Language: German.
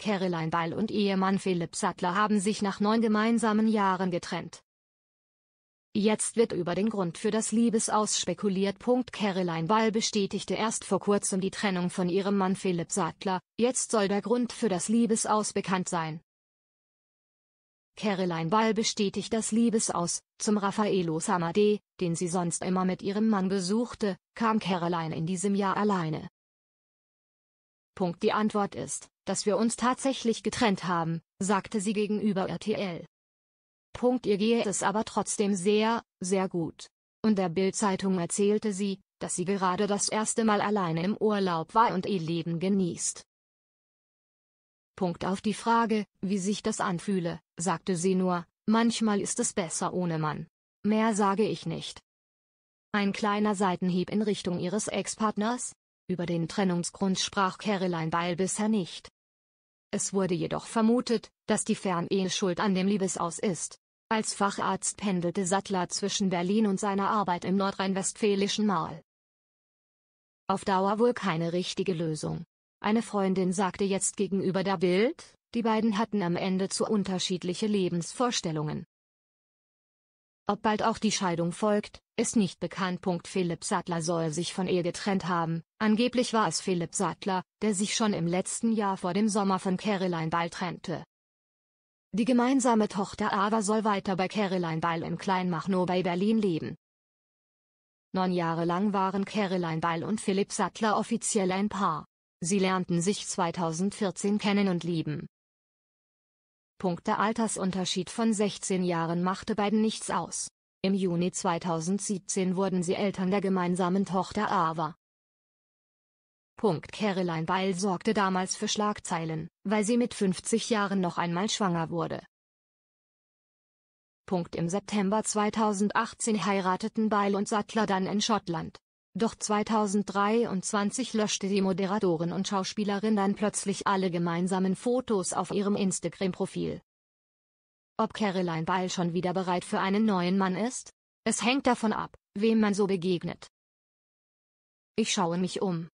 Caroline Ball und Ehemann Philipp Sattler haben sich nach neun gemeinsamen Jahren getrennt. Jetzt wird über den Grund für das Liebesaus spekuliert. Caroline Ball bestätigte erst vor kurzem die Trennung von ihrem Mann Philipp Sattler, jetzt soll der Grund für das Liebesaus bekannt sein. Caroline Ball bestätigt das Liebesaus, zum Raffaello Samadé, den sie sonst immer mit ihrem Mann besuchte, kam Caroline in diesem Jahr alleine. Punkt Die Antwort ist, dass wir uns tatsächlich getrennt haben, sagte sie gegenüber RTL. Punkt ihr gehe es aber trotzdem sehr, sehr gut. Und der Bild-Zeitung erzählte sie, dass sie gerade das erste Mal alleine im Urlaub war und ihr Leben genießt. Punkt auf die Frage, wie sich das anfühle, sagte sie nur, manchmal ist es besser ohne Mann. Mehr sage ich nicht. Ein kleiner Seitenhieb in Richtung ihres Ex-Partners, über den Trennungsgrund sprach Caroline Beil bisher nicht. Es wurde jedoch vermutet, dass die Fernehe schuld an dem Liebesaus ist. Als Facharzt pendelte Sattler zwischen Berlin und seiner Arbeit im nordrhein-westfälischen Mahl. Auf Dauer wohl keine richtige Lösung. Eine Freundin sagte jetzt gegenüber der Bild, die beiden hatten am Ende zu unterschiedliche Lebensvorstellungen. Ob bald auch die Scheidung folgt, ist nicht bekannt. Philipp Sattler soll sich von ihr getrennt haben. Angeblich war es Philipp Sattler, der sich schon im letzten Jahr vor dem Sommer von Caroline Ball trennte. Die gemeinsame Tochter Ava soll weiter bei Caroline Ball im Kleinmachnow bei Berlin leben. Neun Jahre lang waren Caroline Ball und Philipp Sattler offiziell ein Paar. Sie lernten sich 2014 kennen und lieben. Der Altersunterschied von 16 Jahren machte beiden nichts aus. Im Juni 2017 wurden sie Eltern der gemeinsamen Tochter Ava. Caroline Beil sorgte damals für Schlagzeilen, weil sie mit 50 Jahren noch einmal schwanger wurde. Im September 2018 heirateten Beil und Sattler dann in Schottland. Doch 2023 löschte die Moderatorin und Schauspielerin dann plötzlich alle gemeinsamen Fotos auf ihrem Instagram-Profil. Ob Caroline Beil schon wieder bereit für einen neuen Mann ist? Es hängt davon ab, wem man so begegnet. Ich schaue mich um.